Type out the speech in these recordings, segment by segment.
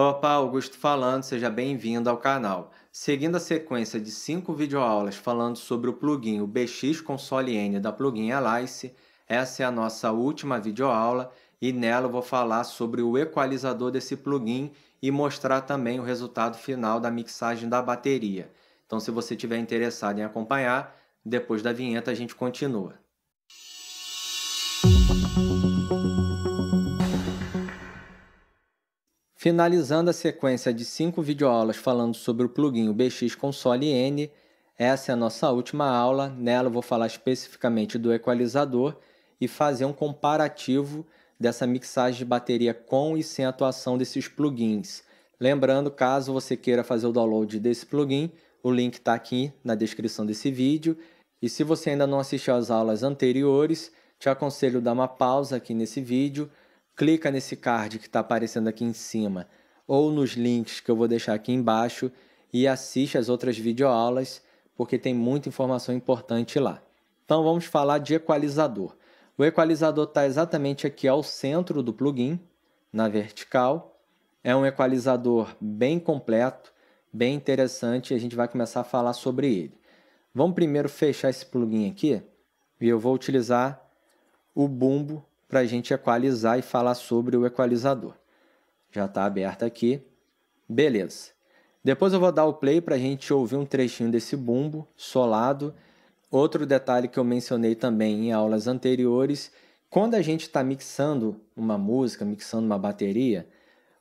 Opa, Augusto falando, seja bem-vindo ao canal. Seguindo a sequência de cinco videoaulas falando sobre o plugin BX Console N da plugin Alice, essa é a nossa última videoaula e nela eu vou falar sobre o equalizador desse plugin e mostrar também o resultado final da mixagem da bateria. Então se você estiver interessado em acompanhar, depois da vinheta a gente continua. Finalizando a sequência de cinco videoaulas falando sobre o plugin BX Console N, essa é a nossa última aula. Nela vou falar especificamente do equalizador e fazer um comparativo dessa mixagem de bateria com e sem atuação desses plugins. Lembrando, caso você queira fazer o download desse plugin, o link está aqui na descrição desse vídeo. E se você ainda não assistiu às aulas anteriores, te aconselho a dar uma pausa aqui nesse vídeo clica nesse card que está aparecendo aqui em cima ou nos links que eu vou deixar aqui embaixo e assiste as outras videoaulas, porque tem muita informação importante lá. Então vamos falar de equalizador. O equalizador está exatamente aqui ao centro do plugin, na vertical. É um equalizador bem completo, bem interessante, e a gente vai começar a falar sobre ele. Vamos primeiro fechar esse plugin aqui, e eu vou utilizar o bumbo para a gente equalizar e falar sobre o equalizador. Já está aberta aqui. Beleza. Depois eu vou dar o play para a gente ouvir um trechinho desse bumbo solado. Outro detalhe que eu mencionei também em aulas anteriores, quando a gente está mixando uma música, mixando uma bateria,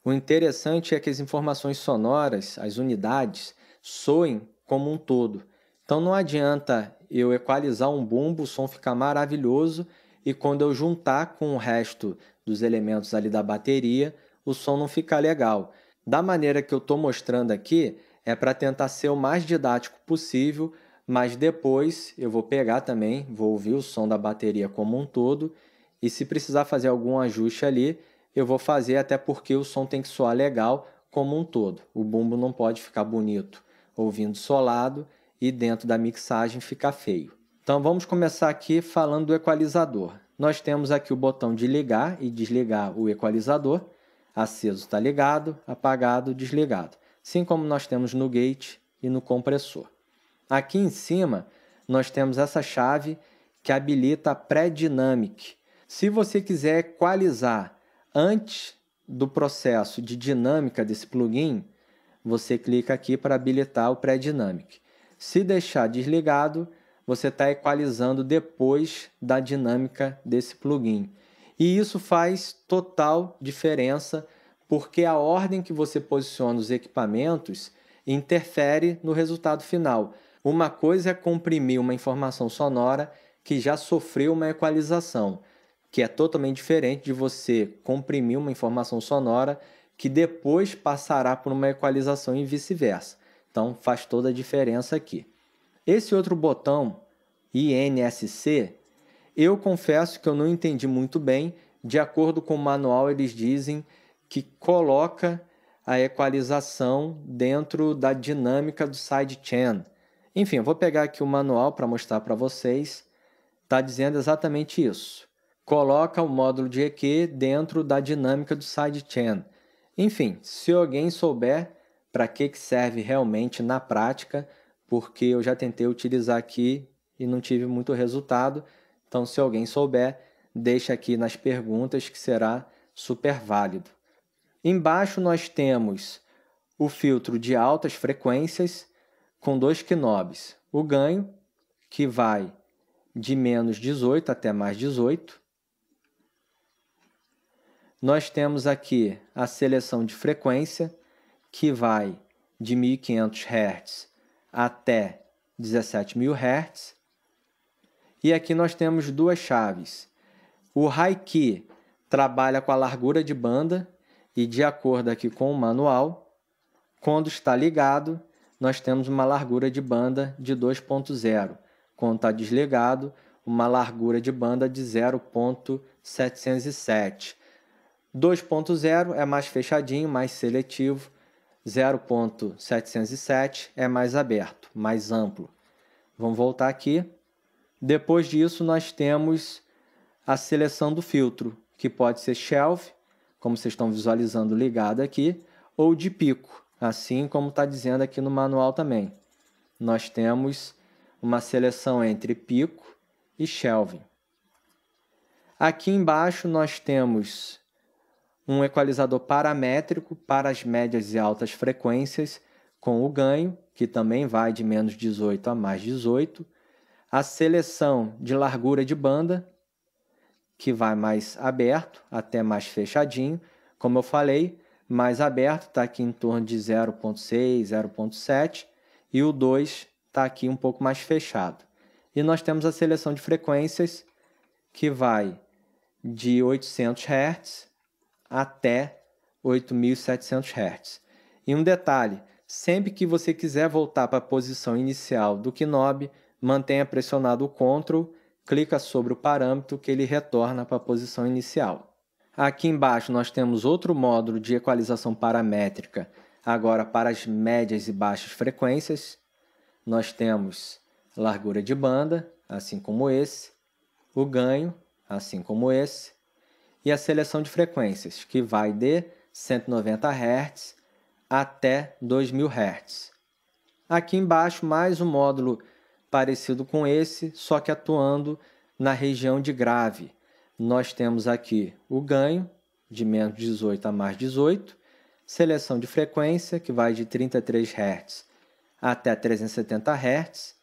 o interessante é que as informações sonoras, as unidades, soem como um todo. Então não adianta eu equalizar um bumbo, o som ficar maravilhoso e quando eu juntar com o resto dos elementos ali da bateria, o som não fica legal. Da maneira que eu estou mostrando aqui, é para tentar ser o mais didático possível, mas depois eu vou pegar também, vou ouvir o som da bateria como um todo, e se precisar fazer algum ajuste ali, eu vou fazer até porque o som tem que soar legal como um todo. O bumbo não pode ficar bonito ouvindo solado e dentro da mixagem ficar feio. Então vamos começar aqui falando do equalizador. Nós temos aqui o botão de ligar e desligar o equalizador. Aceso está ligado, apagado, desligado. Assim como nós temos no gate e no compressor. Aqui em cima nós temos essa chave que habilita a pré-dynamic. Se você quiser equalizar antes do processo de dinâmica desse plugin, você clica aqui para habilitar o pré-dynamic. Se deixar desligado, você está equalizando depois da dinâmica desse plugin. E isso faz total diferença porque a ordem que você posiciona os equipamentos interfere no resultado final. Uma coisa é comprimir uma informação sonora que já sofreu uma equalização, que é totalmente diferente de você comprimir uma informação sonora que depois passará por uma equalização e vice-versa. Então faz toda a diferença aqui. Esse outro botão, INSC, eu confesso que eu não entendi muito bem. De acordo com o manual, eles dizem que coloca a equalização dentro da dinâmica do sidechain. Enfim, eu vou pegar aqui o manual para mostrar para vocês. Está dizendo exatamente isso. Coloca o módulo de EQ dentro da dinâmica do sidechain. Enfim, se alguém souber para que, que serve realmente na prática, porque eu já tentei utilizar aqui e não tive muito resultado. Então, se alguém souber, deixa aqui nas perguntas que será super válido. Embaixo nós temos o filtro de altas frequências com dois knobs. O ganho, que vai de menos 18 até mais 18. Nós temos aqui a seleção de frequência, que vai de 1500 Hz até 17.000 Hz. E aqui nós temos duas chaves. O High trabalha com a largura de banda e de acordo aqui com o manual, quando está ligado, nós temos uma largura de banda de 2.0. Quando está desligado, uma largura de banda de 0.707. 2.0 é mais fechadinho, mais seletivo. 0.707 é mais aberto, mais amplo. Vamos voltar aqui. Depois disso, nós temos a seleção do filtro, que pode ser shelf, como vocês estão visualizando ligado aqui, ou de pico, assim como está dizendo aqui no manual também. Nós temos uma seleção entre pico e shelving. Aqui embaixo nós temos um equalizador paramétrico para as médias e altas frequências, com o ganho, que também vai de menos 18 a mais 18, a seleção de largura de banda, que vai mais aberto até mais fechadinho, como eu falei, mais aberto está aqui em torno de 0.6, 0.7, e o 2 está aqui um pouco mais fechado. E nós temos a seleção de frequências, que vai de 800 Hz até 8.700 Hz. E um detalhe, sempre que você quiser voltar para a posição inicial do knob, mantenha pressionado o CTRL, clica sobre o parâmetro que ele retorna para a posição inicial. Aqui embaixo nós temos outro módulo de equalização paramétrica, agora para as médias e baixas frequências. Nós temos largura de banda, assim como esse, o ganho, assim como esse, e a seleção de frequências, que vai de 190 Hz até 2000 Hz. Aqui embaixo, mais um módulo parecido com esse, só que atuando na região de grave. Nós temos aqui o ganho, de menos 18 a mais 18, seleção de frequência, que vai de 33 Hz até 370 Hz,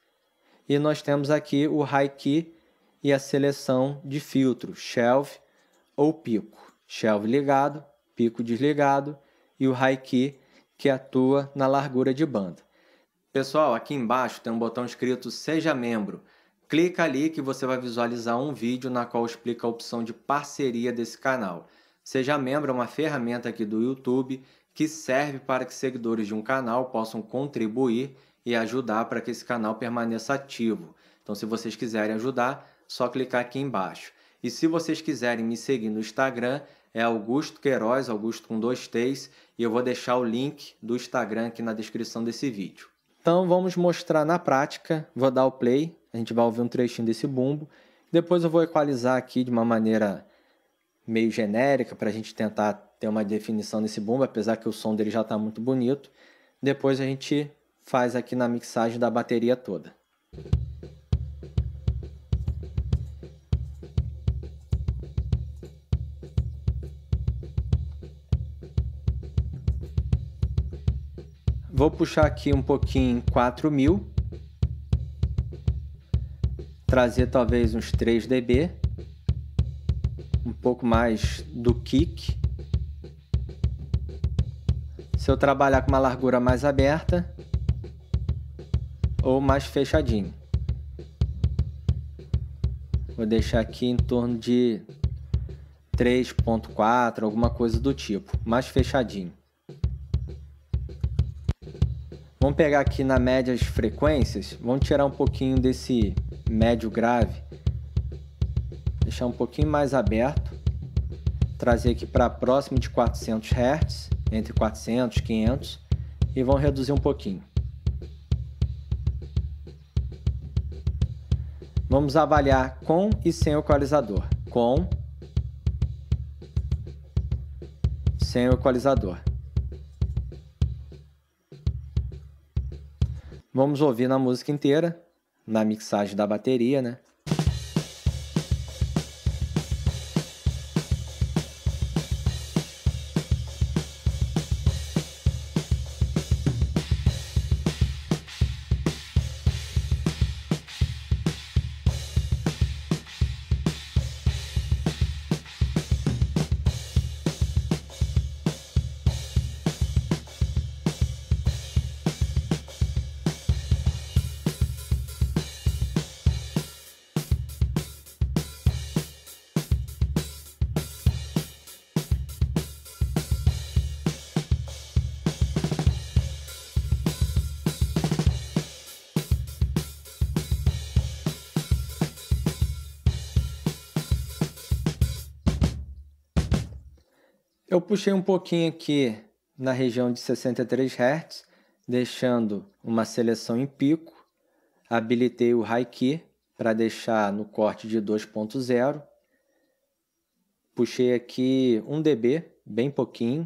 e nós temos aqui o high key e a seleção de filtro, shelf ou pico. Shelve ligado, pico desligado e o High que atua na largura de banda. Pessoal, aqui embaixo tem um botão escrito Seja Membro. Clica ali que você vai visualizar um vídeo na qual explica a opção de parceria desse canal. Seja Membro é uma ferramenta aqui do YouTube que serve para que seguidores de um canal possam contribuir e ajudar para que esse canal permaneça ativo. Então, se vocês quiserem ajudar, só clicar aqui embaixo. E se vocês quiserem me seguir no Instagram, é Augusto Queiroz, Augusto com dois T's, e eu vou deixar o link do Instagram aqui na descrição desse vídeo. Então vamos mostrar na prática, vou dar o play, a gente vai ouvir um trechinho desse bumbo, depois eu vou equalizar aqui de uma maneira meio genérica para a gente tentar ter uma definição desse bumbo, apesar que o som dele já está muito bonito. Depois a gente faz aqui na mixagem da bateria toda. Vou puxar aqui um pouquinho 4 mil. Trazer talvez uns 3 dB. Um pouco mais do kick. Se eu trabalhar com uma largura mais aberta ou mais fechadinho. Vou deixar aqui em torno de 3.4, alguma coisa do tipo, mais fechadinho. Vamos pegar aqui na média as frequências, vamos tirar um pouquinho desse médio grave, deixar um pouquinho mais aberto, trazer aqui para próximo de 400 Hz, entre 400 e 500, e vamos reduzir um pouquinho. Vamos avaliar com e sem equalizador. Com, sem equalizador. Vamos ouvir na música inteira, na mixagem da bateria, né? Eu puxei um pouquinho aqui na região de 63 Hz, deixando uma seleção em pico. Habilitei o High Key para deixar no corte de 2.0. Puxei aqui 1 dB, bem pouquinho.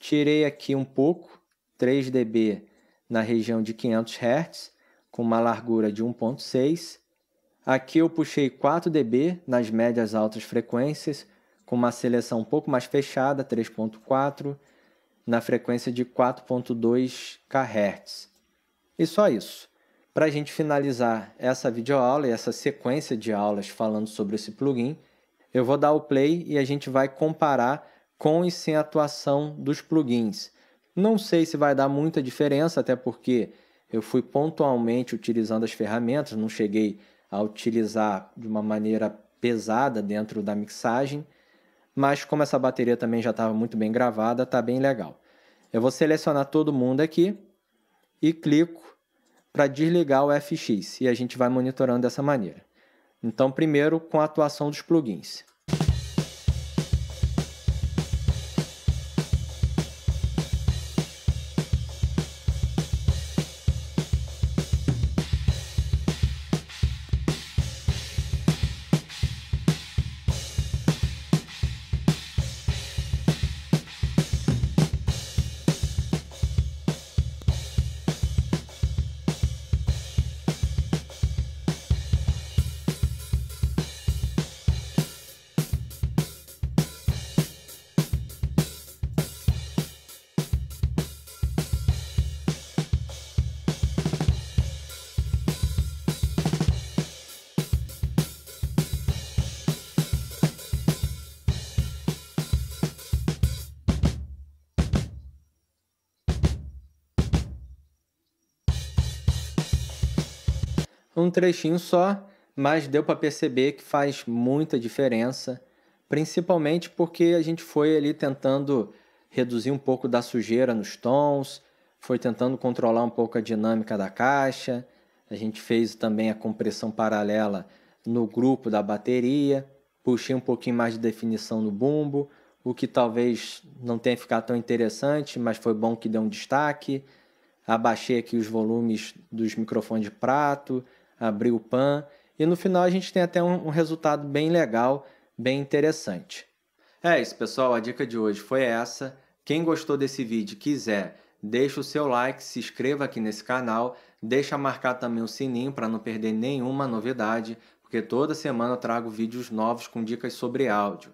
Tirei aqui um pouco, 3 dB na região de 500 Hz, com uma largura de 1.6. Aqui eu puxei 4 dB nas médias altas frequências, com uma seleção um pouco mais fechada, 3.4, na frequência de 4.2 kHz. E só isso. Para a gente finalizar essa videoaula e essa sequência de aulas falando sobre esse plugin, eu vou dar o play e a gente vai comparar com e sem atuação dos plugins. Não sei se vai dar muita diferença, até porque eu fui pontualmente utilizando as ferramentas, não cheguei a utilizar de uma maneira pesada dentro da mixagem, mas como essa bateria também já estava muito bem gravada, tá bem legal. Eu vou selecionar todo mundo aqui e clico para desligar o FX e a gente vai monitorando dessa maneira. Então, primeiro com a atuação dos plugins. um trechinho só, mas deu para perceber que faz muita diferença, principalmente porque a gente foi ali tentando reduzir um pouco da sujeira nos tons, foi tentando controlar um pouco a dinâmica da caixa, a gente fez também a compressão paralela no grupo da bateria, puxei um pouquinho mais de definição no bumbo, o que talvez não tenha ficado tão interessante, mas foi bom que deu um destaque. Abaixei aqui os volumes dos microfones de prato, abrir o PAN e no final a gente tem até um, um resultado bem legal, bem interessante. É isso, pessoal, a dica de hoje foi essa. Quem gostou desse vídeo quiser, deixa o seu like, se inscreva aqui nesse canal, deixa marcar também o sininho para não perder nenhuma novidade, porque toda semana eu trago vídeos novos com dicas sobre áudio.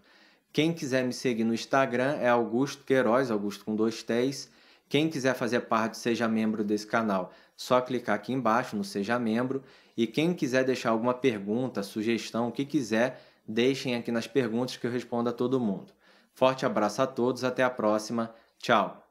Quem quiser me seguir no Instagram é Augusto Queiroz, Augusto com dois T's. Quem quiser fazer parte, seja membro desse canal, só clicar aqui embaixo no Seja Membro. E quem quiser deixar alguma pergunta, sugestão, o que quiser, deixem aqui nas perguntas que eu respondo a todo mundo. Forte abraço a todos, até a próxima. Tchau!